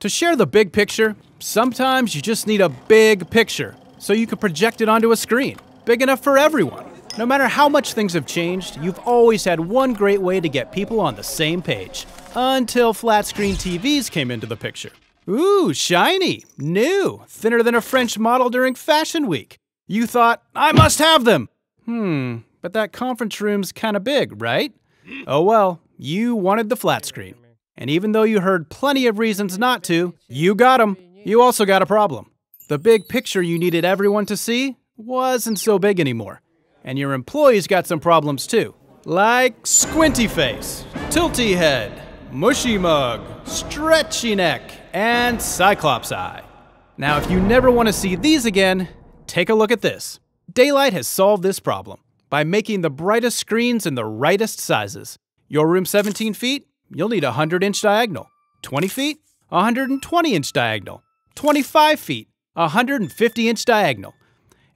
To share the big picture, sometimes you just need a big picture so you can project it onto a screen, big enough for everyone. No matter how much things have changed, you've always had one great way to get people on the same page. Until flat screen TVs came into the picture. Ooh, shiny, new, thinner than a French model during Fashion Week. You thought, I must have them! Hmm, but that conference room's kinda big, right? Oh well, you wanted the flat screen. And even though you heard plenty of reasons not to, you got them. You also got a problem. The big picture you needed everyone to see wasn't so big anymore. And your employees got some problems too. Like squinty face, tilty head, mushy mug, stretchy neck, and cyclops eye. Now, if you never want to see these again, take a look at this. Daylight has solved this problem by making the brightest screens in the rightest sizes. Your room 17 feet? you'll need a 100 inch diagonal, 20 feet, 120 inch diagonal, 25 feet, 150 inch diagonal.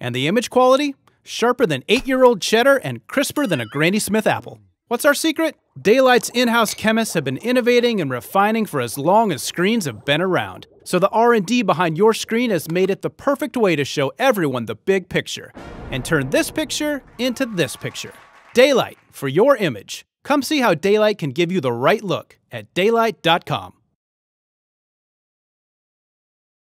And the image quality? Sharper than 8 year old cheddar and crisper than a Granny Smith apple. What's our secret? Daylight's in house chemists have been innovating and refining for as long as screens have been around. So the R&D behind your screen has made it the perfect way to show everyone the big picture and turn this picture into this picture. Daylight for your image. Come see how Daylight can give you the right look at daylight.com.